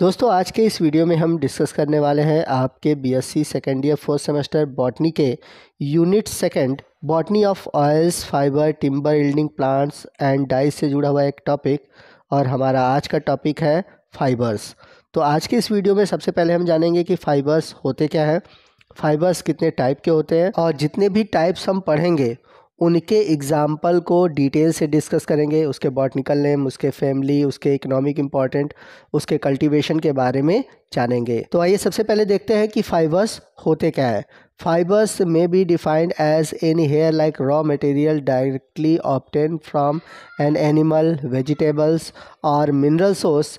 दोस्तों आज के इस वीडियो में हम डिस्कस करने वाले हैं आपके BSc second year fourth semester botany के unit second botany of oils fibre timber yielding plants and dyes से जुड़ा हुआ एक टॉपिक और हमारा आज का टॉपिक है फाइबर्स तो आज के इस वीडियो में सबसे पहले हम जानेंगे कि फाइबर्स होते क्या हैं फाइबर्स कितने टाइप के होते हैं और जितने भी टाइप्स हम पढ़ेंगे उनके एग्ज़ाम्पल को डिटेल से डिस्कस करेंगे उसके बॉटनिकल नेम उसके फैमिली उसके इकोनॉमिक इम्पॉर्टेंट उसके कल्टीवेशन के बारे में जानेंगे तो आइए सबसे पहले देखते हैं कि फाइबर्स होते क्या है फाइबर्स में be defined as any hair like raw material directly obtained from an animal vegetables और mineral source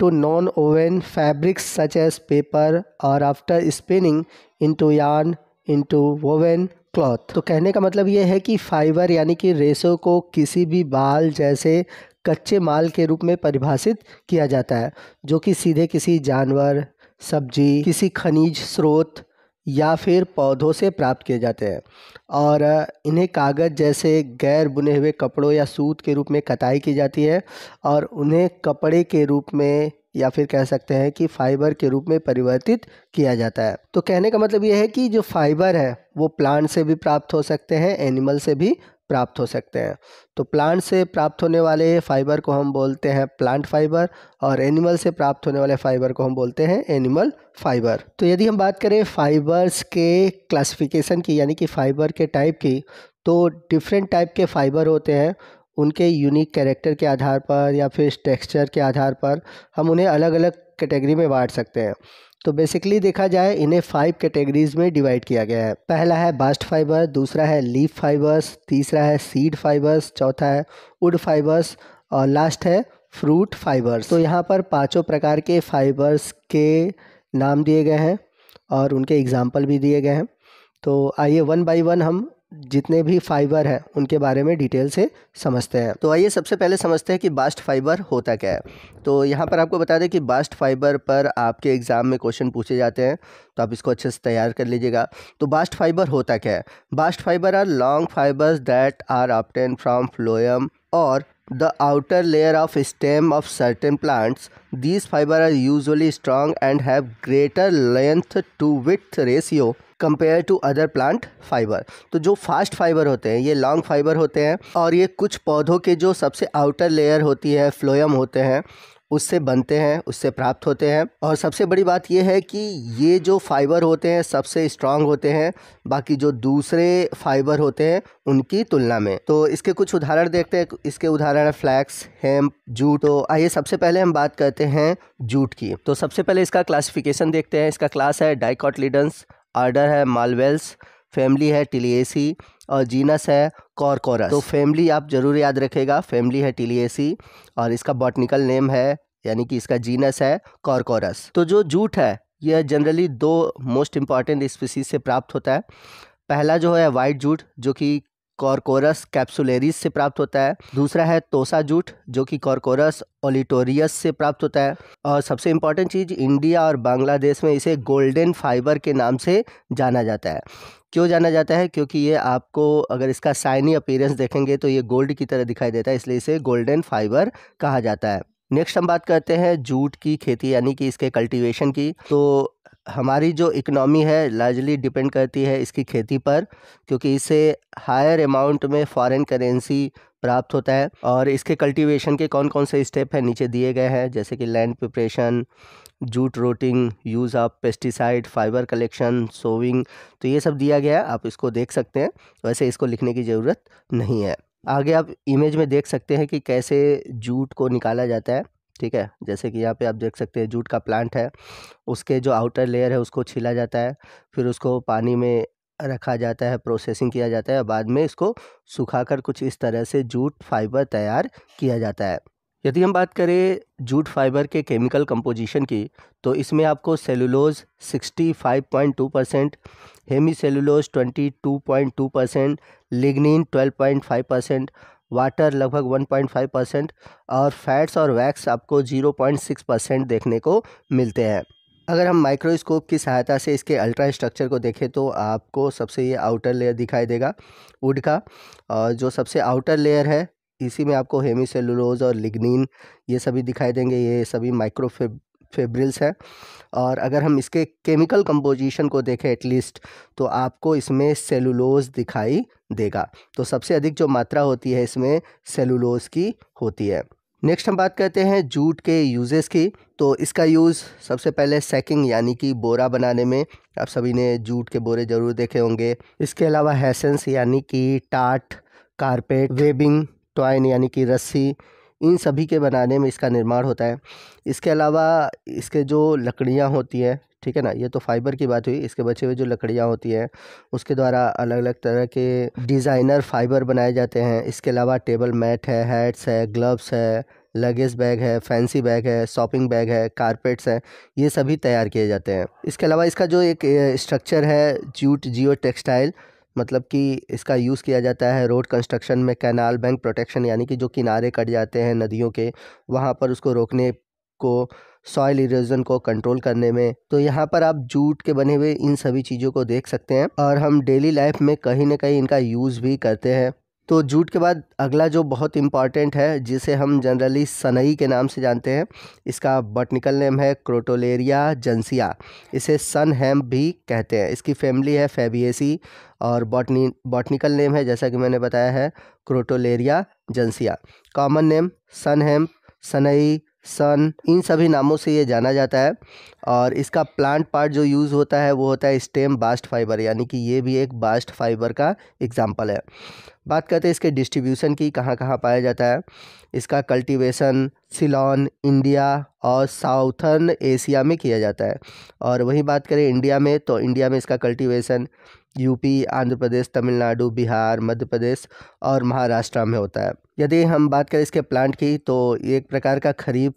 to non into fabrics such as paper और after spinning into yarn yarn into woven cloth तो कहने का मतलब ये है कि fibre यानी कि रेशों को किसी भी बाल जैसे कच्चे माल के रूप में परिभाषित किया जाता है जो कि सीधे किसी जानवर सब्जी किसी खनिज स्रोत या फिर पौधों से प्राप्त किए जाते हैं और इन्हें कागज़ जैसे गैर बुने हुए कपड़ों या सूत के रूप में कटाई की जाती है और उन्हें कपड़े के रूप में या फिर कह सकते हैं कि फाइबर के रूप में परिवर्तित किया जाता है तो कहने का मतलब यह है कि जो फाइबर है वो प्लांट से भी प्राप्त हो सकते हैं एनिमल से भी प्राप्त हो सकते हैं तो प्लांट से प्राप्त होने वाले फाइबर को हम बोलते हैं प्लांट फाइबर और एनिमल से प्राप्त होने वाले फाइबर को हम बोलते हैं एनिमल फाइबर तो यदि हम बात करें फाइबर्स के क्लासिफिकेशन की यानी कि फाइबर के टाइप की तो डिफरेंट टाइप के फाइबर होते हैं उनके यूनिक कैरेक्टर के आधार पर या फिर टेक्सचर के आधार पर हम उन्हें अलग अलग कैटेगरी में बांट सकते हैं तो बेसिकली देखा जाए इन्हें फाइव कैटेगरीज में डिवाइड किया गया है पहला है बास्ट फाइबर दूसरा है लीफ फाइबर्स तीसरा है सीड फाइबर्स चौथा है वुड फाइबर्स और लास्ट है फ्रूट फाइबर्स तो यहाँ पर पांचों प्रकार के फाइबर्स के नाम दिए गए हैं और उनके एग्जाम्पल भी दिए गए हैं तो आइए वन बाई वन हम जितने भी फाइबर हैं उनके बारे में डिटेल से समझते हैं तो आइए सबसे पहले समझते हैं कि बास्ट फाइबर होता क्या है तो यहाँ पर आपको बता दें कि बास्ट फाइबर पर आपके एग्ज़ाम में क्वेश्चन पूछे जाते हैं तो आप इसको अच्छे से तैयार कर लीजिएगा तो बास्ट फाइबर होता क्या है bast fibre are long fibres that are obtained from phloem और the outer layer of stem of certain plants these fibre are usually strong and have greater length to width ratio compare to other plant fibre तो जो fast fibre होते हैं ये long fibre होते हैं और ये कुछ पौधों के जो सबसे आउटर लेयर होती है फ्लोयम होते हैं उससे बनते हैं उससे प्राप्त होते हैं और सबसे बड़ी बात यह है कि ये जो फाइबर होते हैं सबसे स्ट्रांग होते हैं बाकी जो दूसरे फाइबर होते हैं उनकी तुलना में तो इसके कुछ उदाहरण देखते हैं इसके उदाहरण है फ्लैक्स हेम्प जूट तो आइए सबसे पहले हम बात करते हैं जूट की तो सबसे पहले इसका क्लासिफिकेशन देखते हैं इसका क्लास है डाइकॉटलीडन्स आर्डर है मालवेल्स फैमिली है टिलिएसी और जीनस है कॉरकोरस तो फैमिली आप ज़रूर याद रखेगा फैमिली है टिलिएसी और इसका बॉटनिकल नेम है यानी कि इसका जीनस है कॉरकोरस तो जो जूट है यह जनरली दो मोस्ट इम्पॉर्टेंट स्पीसीज से प्राप्त होता है पहला जो है वाइट जूट जो कि कॉरकोरस कैप्सुलेरिस से प्राप्त होता है दूसरा है तोसा जूट जो कि कॉरकोरस ओलिटोरियस से प्राप्त होता है और सबसे इम्पॉर्टेंट चीज़ इंडिया और बांग्लादेश में इसे गोल्डन फाइबर के नाम से जाना जाता है क्यों जाना जाता है क्योंकि ये आपको अगर इसका साइनी अपीयरेंस देखेंगे तो ये गोल्ड की तरह दिखाई देता है इसलिए इसे गोल्डन फाइबर कहा जाता है नेक्स्ट हम बात करते हैं जूट की खेती यानी कि इसके कल्टीवेशन की तो हमारी जो इकनॉमी है लार्जली डिपेंड करती है इसकी खेती पर क्योंकि इससे हायर अमाउंट में फॉरेन करेंसी प्राप्त होता है और इसके कल्टीवेशन के कौन कौन से स्टेप हैं नीचे दिए गए हैं जैसे कि land preparation jute retting use of pesticide fibre collection sowing तो ये सब दिया गया है आप इसको देख सकते हैं वैसे इसको लिखने की ज़रूरत नहीं है आगे आप इमेज में देख सकते हैं कि कैसे जूट को निकाला जाता है ठीक है जैसे कि यहाँ पे आप देख सकते हैं जूट का प्लांट है उसके जो आउटर लेयर है उसको छीला जाता है फिर उसको पानी में रखा जाता है प्रोसेसिंग किया जाता है बाद में इसको सुखाकर कुछ इस तरह से जूट फाइबर तैयार किया जाता है यदि हम बात करें जूट फाइबर के केमिकल कंपोजिशन की तो इसमें आपको cellulose 65.2 percent hemicellulose 22.2 percent lignin 12.5 percent water लगभग 1.5 परसेंट और फैट्स और वैक्स आपको 0.6 परसेंट देखने को मिलते हैं अगर हम माइक्रोस्कोप की सहायता से इसके अल्ट्रा स्ट्रक्चर को देखें तो आपको सबसे ये आउटर लेयर दिखाई देगा वुड का और जो सबसे आउटर लेयर है इसी में आपको हेमी और लिग्निन ये सभी दिखाई देंगे ये सभी माइक्रोफिब फेब्रिल्स है और अगर हम इसके केमिकल कंपोजिशन को देखें एटलीस्ट तो आपको इसमें सेलुलोज दिखाई देगा तो सबसे अधिक जो मात्रा होती है इसमें सेलुलोज की होती है नेक्स्ट हम बात करते हैं जूट के यूजेस की तो इसका यूज़ सबसे पहले सैकिंग यानी कि बोरा बनाने में आप सभी ने जूट के बोरे ज़रूर देखे होंगे इसके अलावा हैसेंस यानी कि टाट कारपेट वेबिंग ट्वाइन यानी कि रस्सी इन सभी के बनाने में इसका निर्माण होता है इसके अलावा इसके जो लकड़ियाँ होती हैं ठीक है ना ये तो फाइबर की बात हुई इसके बचे हुए जो लकड़ियाँ होती हैं उसके द्वारा अलग अलग तरह के डिज़ाइनर फाइबर बनाए जाते हैं इसके अलावा टेबल मैट है हैट्स है ग्लव्स है लगेज बैग है फैंसी बैग है शॉपिंग बैग है कारपेट्स हैं ये सभी तैयार किए जाते हैं इसके अलावा इसका जो एक स्ट्रक्चर है जूट जियो टेक्सटाइल मतलब कि इसका यूज़ किया जाता है रोड कंस्ट्रक्शन में कैनाल बैंक प्रोटेक्शन यानी कि जो किनारे कट जाते हैं नदियों के वहाँ पर उसको रोकने को सॉइल इरोजन को कंट्रोल करने में तो यहाँ पर आप जूट के बने हुए इन सभी चीज़ों को देख सकते हैं और हम डेली लाइफ में कहीं ना कहीं इनका यूज़ भी करते हैं तो जूट के बाद अगला जो बहुत इम्पॉर्टेंट है जिसे हम जनरली सनई के नाम से जानते हैं इसका बॉटनिकल नेम है क्रोटोलेरिया जंसिया इसे सन हैम भी कहते हैं इसकी फैमिली है फेबियसी और बॉटनी बॉटनिकल नेम है जैसा कि मैंने बताया है क्रोटोलेरिया जंसिया कॉमन नेम सन हैम सनई सन इन सभी नामों से ये जाना जाता है और इसका प्लांट पार्ट जो यूज़ होता है वो होता है स्टेम बास्ट फाइबर यानी कि ये भी एक बास्ट फाइबर का एग्जाम्पल है बात करते हैं इसके डिस्ट्रीब्यूशन की कहाँ कहाँ पाया जाता है इसका कल्टीवेशन सिलोन इंडिया और साउथर्न एशिया में किया जाता है और वही बात करें इंडिया में तो इंडिया में इसका कल्टिवेशन यूपी आंध्र प्रदेश तमिलनाडु बिहार मध्य प्रदेश और महाराष्ट्र में होता है यदि हम बात करें इसके प्लांट की तो ये एक प्रकार का खरीफ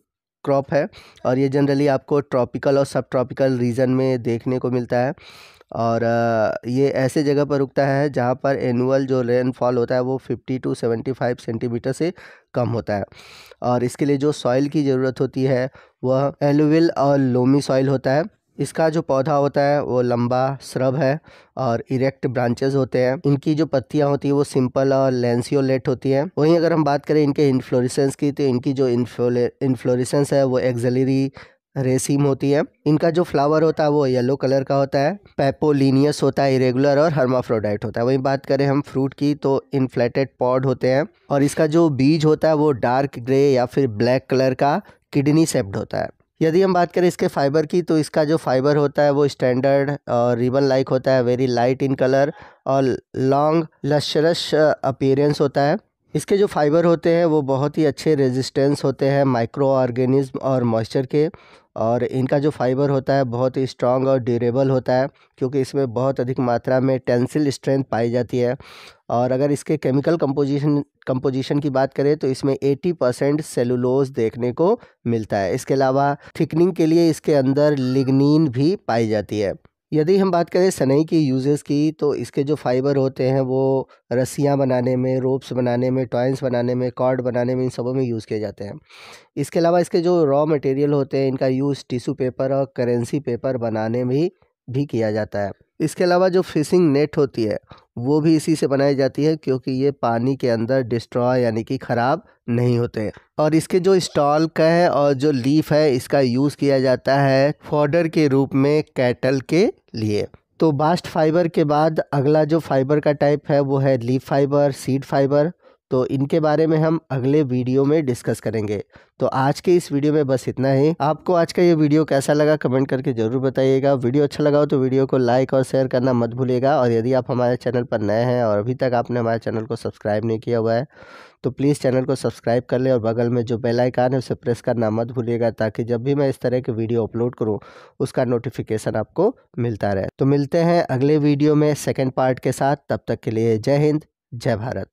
क्रॉप है और ये जनरली आपको ट्रॉपिकल और सब ट्रॉपिकल रीजन में देखने को मिलता है और ये ऐसे जगह पर उगता है जहाँ पर एनुअल जो रेनफॉल होता है वो 50 टू 75 सेंटीमीटर से कम होता है और इसके लिए जो सॉइल की ज़रूरत होती है वह एलोविल और लोमी सॉइल होता है इसका जो पौधा होता है वो लंबा स्रब है और इरेक्ट ब्रांचेस होते हैं इनकी जो पत्तियां होती है वो सिंपल और लेंसियोलेट होती हैं वहीं अगर हम बात करें इनके इन्फ्लोरिसेंस की तो इनकी जो इन्फ्लोरिसेंस है वो एक्जलरी रेसिम होती है इनका जो फ्लावर होता है वो येलो कलर का होता है पेपोलिनियस होता है इरेगुलर और हर्माफ्रोडाइट होता है वहीं बात करें हम फ्रूट की तो इन्फ्लेटेड पॉड होते हैं और इसका जो बीज होता है वो डार्क ग्रे या फिर ब्लैक कलर का किडनी सेप्ड होता है यदि हम बात करें इसके फाइबर की तो इसका जो फाइबर होता है वो स्टैंडर्ड और रिबन लाइक होता है वेरी लाइट इन कलर और लॉन्ग लशरश अपीरेंस होता है इसके जो फाइबर होते हैं वो बहुत ही अच्छे रेजिस्टेंस होते हैं माइक्रो ऑर्गेनिज्म और मॉइस्चर के और इनका जो फाइबर होता है बहुत ही स्ट्रॉन्ग और ड्यूरेबल होता है क्योंकि इसमें बहुत अधिक मात्रा में टेंसिल स्ट्रेंथ पाई जाती है और अगर इसके केमिकल कंपोजिशन कंपोजिशन की बात करें तो इसमें 80 परसेंट सेलुलोज देखने को मिलता है इसके अलावा थिकनिंग के लिए इसके अंदर लिग्निन भी पाई जाती है यदि हम बात करें सनई की यूजेस की तो इसके जो फाइबर होते हैं वो रस्सियाँ बनाने में रोप्स बनाने में टॉयस बनाने में कॉर्ड बनाने में इन सबों में यूज़ किए जाते हैं इसके अलावा इसके जो रॉ मटेरियल होते हैं इनका यूज़ टिशू पेपर और करेंसी पेपर बनाने में भी भी किया जाता है इसके अलावा जो फिशिंग नेट होती है वो भी इसी से बनाई जाती है क्योंकि ये पानी के अंदर डिस्ट्रॉय यानी कि ख़राब नहीं होते और इसके जो स्टॉल का है और जो लीफ है इसका यूज़ किया जाता है फॉर्डर के रूप में कैटल के लिए तो बास्ट फाइबर के बाद अगला जो फाइबर का टाइप है वो है लीफ फाइबर सीड फाइबर तो इनके बारे में हम अगले वीडियो में डिस्कस करेंगे तो आज के इस वीडियो में बस इतना ही आपको आज का ये वीडियो कैसा लगा कमेंट करके ज़रूर बताइएगा वीडियो अच्छा लगा हो तो वीडियो को लाइक और शेयर करना मत भूलिएगा और यदि आप हमारे चैनल पर नए हैं और अभी तक आपने हमारे चैनल को सब्सक्राइब नहीं किया हुआ है तो प्लीज़ चैनल को सब्सक्राइब कर लें और बगल में जो बेल है उसे प्रेस करना मत भूलिएगा ताकि जब भी मैं इस तरह के वीडियो अपलोड करूँ उसका नोटिफिकेशन आपको मिलता रहे तो मिलते हैं अगले वीडियो में सेकेंड पार्ट के साथ तब तक के लिए जय हिंद जय भारत